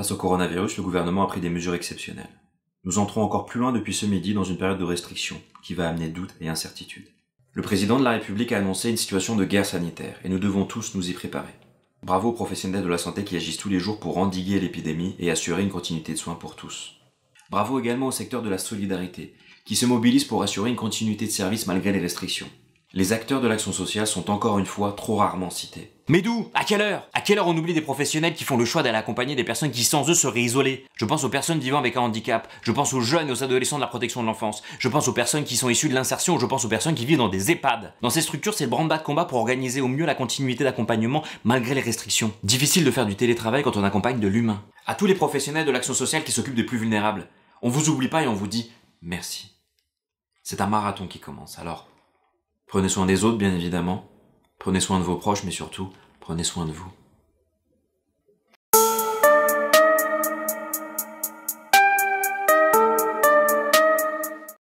Face au coronavirus, le gouvernement a pris des mesures exceptionnelles. Nous entrons encore plus loin depuis ce midi dans une période de restrictions qui va amener doutes et incertitudes. Le président de la République a annoncé une situation de guerre sanitaire et nous devons tous nous y préparer. Bravo aux professionnels de la santé qui agissent tous les jours pour endiguer l'épidémie et assurer une continuité de soins pour tous. Bravo également au secteur de la solidarité qui se mobilise pour assurer une continuité de service malgré les restrictions. Les acteurs de l'action sociale sont encore une fois trop rarement cités. Mais d'où À quelle heure À quelle heure on oublie des professionnels qui font le choix d'aller accompagner des personnes qui sans eux seraient isolées Je pense aux personnes vivant avec un handicap, je pense aux jeunes et aux adolescents de la protection de l'enfance, je pense aux personnes qui sont issues de l'insertion, je pense aux personnes qui vivent dans des EHPAD. Dans ces structures, c'est le branle-bas de combat pour organiser au mieux la continuité d'accompagnement malgré les restrictions. Difficile de faire du télétravail quand on accompagne de l'humain. À tous les professionnels de l'action sociale qui s'occupent des plus vulnérables, on vous oublie pas et on vous dit merci. C'est un marathon qui commence, alors Prenez soin des autres, bien évidemment. Prenez soin de vos proches, mais surtout, prenez soin de vous.